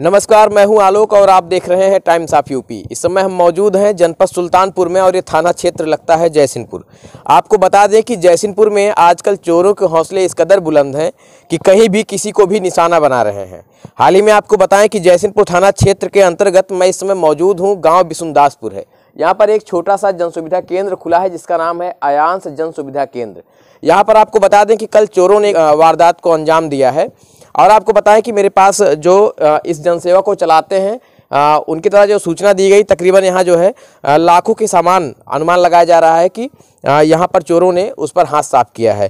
नमस्कार मैं हूं आलोक और आप देख रहे हैं टाइम्स ऑफ यूपी इस समय हम मौजूद हैं जनपद सुल्तानपुर में और ये थाना क्षेत्र लगता है जयसिंहपुर आपको बता दें कि जयसिंहपुर में आजकल चोरों के हौसले इस कदर बुलंद हैं कि कहीं भी किसी को भी निशाना बना रहे हैं हाल ही में आपको बताएं कि जयसिंहपुर थाना क्षेत्र के अंतर्गत मैं इस समय मौजूद हूँ गाँव बिसुनदासपुर है यहाँ पर एक छोटा सा जन सुविधा केंद्र खुला है जिसका नाम है अयांश जन सुविधा केंद्र यहाँ पर आपको बता दें कि कल चोरों ने वारदात को अंजाम दिया है और आपको बताएं कि मेरे पास जो इस जनसेवा को चलाते हैं आ, उनकी तरह जो सूचना दी गई तकरीबन यहाँ जो है लाखों के सामान अनुमान लगाया जा रहा है कि यहाँ पर चोरों ने उस पर हाथ साफ किया है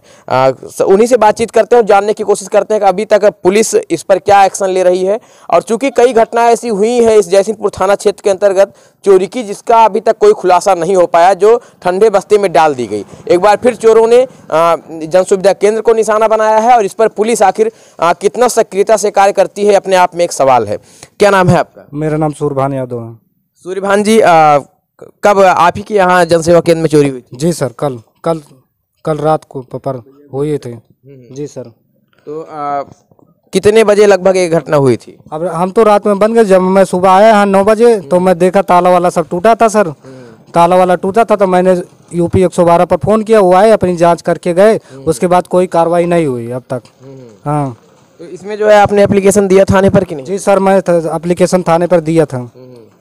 उन्हीं से बातचीत करते हैं जानने की कोशिश करते हैं कि अभी तक पुलिस इस पर क्या एक्शन ले रही है और चूंकि कई घटनाएं ऐसी हुई हैं इस जयसिंहपुर थाना क्षेत्र के अंतर्गत चोरी की जिसका अभी तक कोई खुलासा नहीं हो पाया जो ठंडे बस्ते में डाल दी गई एक बार फिर चोरों ने जन सुविधा केंद्र को निशाना बनाया है और इस पर पुलिस आखिर कितना सक्रियता से कार्य करती है अपने आप में एक सवाल है क्या नाम है आपका मेरा नाम सूर्यभान यादव है सूर्यभान जी कब आप ही के यहाँ जनसेवा केंद्र में चोरी हुई थी जी सर कल कल कल रात को पर हुए थे हम्म, हम्म। जी सर तो आ, कितने बजे लगभग ये घटना हुई थी अब हम तो रात में बंद गए जब मैं सुबह आया यहाँ नौ बजे तो हम्म। मैं देखा ताला वाला सब टूटा था सर ताला वाला टूटा था तो मैंने यूपी 112 पर फ़ोन किया वो आए अपनी जांच करके गए उसके बाद कोई कार्रवाई नहीं हुई अब तक हाँ तो इसमें जो है आपने एप्लीकेशन दिया थाने पर कि नहीं जी सर मैं एप्लीकेशन थाने पर दिया था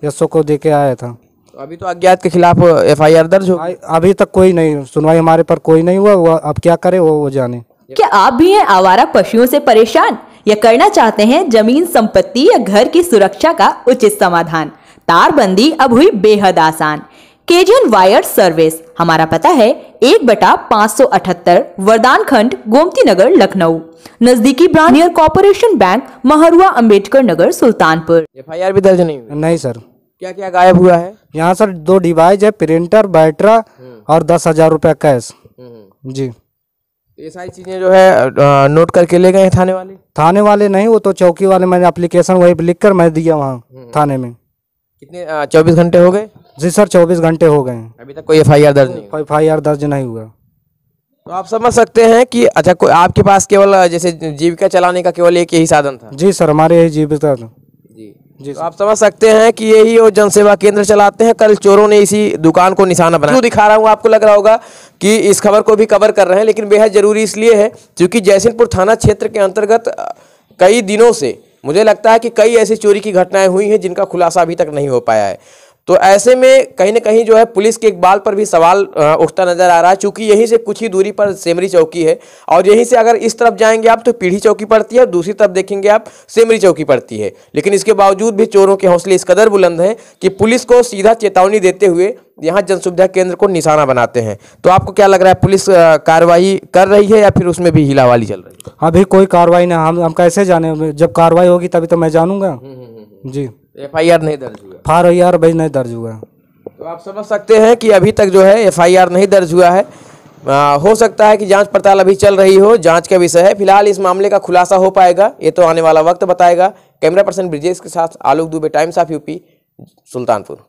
यशो को दे के आया था तो अभी तो अज्ञात के खिलाफ एफआईआर दर्ज हो अभी तक कोई नहीं सुनवाई हमारे पर कोई नहीं हुआ अब क्या करे वो वो जाने क्या आप भी हैं आवारा पशुओं से परेशान या करना चाहते हैं जमीन संपत्ति या घर की सुरक्षा का उचित समाधान तार बंदी अब हुई बेहद आसान केजीएन वायर सर्विस हमारा पता है एक बटा पाँच सौ अठहत्तर वरदान खंड गोमती नगर लखनऊ नजदीकी branch corporation corporation bank Mahrua Ambedkar Nagar Sultanpur F I R भी दर्ज नहीं नहीं सर क्या क्या गायब हुआ है यहाँ सर दो डिवाइस है प्रिंटर बैटरा हम्म। और दस हजार रुपया कैश हम्म। जी ये सारी चीज़ें जो है नोट करके ले गए थाने वाले थाने वाले नहीं वो तो चौकी वाले मैंने अप्लीकेशन वही लिख कर मैं दिया वहाँ हम्म। थाने में कितने चौबीस घंटे हो गए जी सर चौबीस घंटे हो गए अभी तक कोई एफ दर्ज नहीं कोई एफ दर्ज नहीं हुआ तो आप समझ सकते हैं कि अच्छा कोई आपके पास केवल जैसे जीविका चलाने का केवल एक यही साधन था जी सर हमारे यही जीविका था जी तो आप समझ सकते हैं कि यही वो जनसेवा केंद्र चलाते हैं कल चोरों ने इसी दुकान को निशाना बनाया दिखा रहा हूँ आपको लग रहा होगा कि इस खबर को भी कवर कर रहे हैं लेकिन बेहद ज़रूरी इसलिए है क्योंकि जयसिंहपुर थाना क्षेत्र के अंतर्गत कई दिनों से मुझे लगता है कि कई ऐसी चोरी की घटनाएं हुई हैं जिनका खुलासा अभी तक नहीं हो पाया है तो ऐसे में कहीं ना कहीं जो है पुलिस के इकबाल पर भी सवाल उठता नजर आ रहा है चूंकि यहीं से कुछ ही दूरी पर सेमरी चौकी है और यहीं से अगर इस तरफ जाएंगे आप तो पीढ़ी चौकी पड़ती है और दूसरी तरफ देखेंगे आप सेमरी चौकी पड़ती है लेकिन इसके बावजूद भी चोरों के हौसले इस कदर बुलंद हैं कि पुलिस को सीधा चेतावनी देते हुए यहाँ जन सुविधा केंद्र को निशाना बनाते हैं तो आपको क्या लग रहा है पुलिस कार्रवाई कर रही है या फिर उसमें भी हिलावाली चल रही है अभी हाँ कोई कार्रवाई ना हम हम कैसे जाने जब कार्रवाई होगी तभी तो मैं जानूंगा हम्म, हम्म, हम्म, जी एफआईआर नहीं दर्ज हुआ फार आई आर भाई नहीं दर्ज हुआ तो आप समझ सकते हैं कि अभी तक जो है एफआईआर नहीं दर्ज हुआ है आ, हो सकता है कि जांच पड़ताल अभी चल रही हो जांच का विषय है फिलहाल इस मामले का खुलासा हो पाएगा ये तो आने वाला वक्त बताएगा कैमरा पर्सन ब्रिजेश के साथ Alok Dubey Times of UP Sultanpur